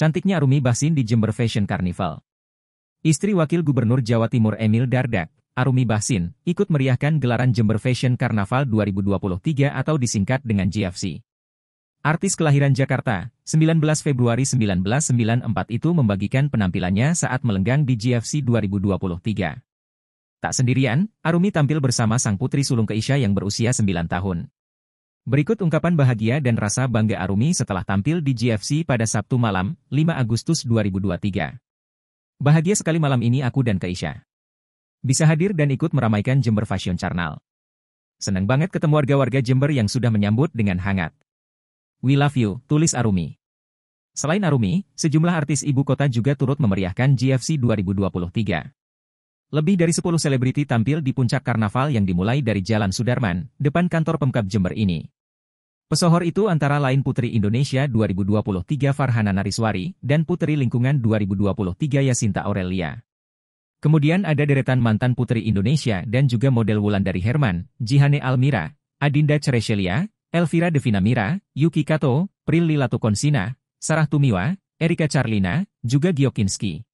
Cantiknya Arumi Basin di Jember Fashion Carnival. Istri Wakil Gubernur Jawa Timur Emil Dardak, Arumi Basin, ikut meriahkan gelaran Jember Fashion Carnival 2023 atau disingkat dengan GFC. Artis kelahiran Jakarta, 19 Februari 1994 itu membagikan penampilannya saat melenggang di GFC 2023. Tak sendirian, Arumi tampil bersama sang putri sulung Keisha yang berusia 9 tahun. Berikut ungkapan bahagia dan rasa bangga Arumi setelah tampil di GFC pada Sabtu malam, 5 Agustus 2023. Bahagia sekali malam ini aku dan Keisha. Bisa hadir dan ikut meramaikan Jember Fashion Channel. Senang banget ketemu warga-warga Jember yang sudah menyambut dengan hangat. We love you, tulis Arumi. Selain Arumi, sejumlah artis ibu kota juga turut memeriahkan GFC 2023. Lebih dari 10 selebriti tampil di puncak karnaval yang dimulai dari Jalan Sudarman, depan kantor Pemkab Jember ini. Pesohor itu antara lain Putri Indonesia 2023 Farhana Nariswari dan Putri Lingkungan 2023 Yasinta Aurelia. Kemudian ada deretan mantan Putri Indonesia dan juga model Wulan dari Herman, Jihane Almira, Adinda Cereselia, Elvira Devina Mira, Yuki Kato, Prilly Latukonsina, Sarah Tumiwa, Erika Charlina, juga Giokinski.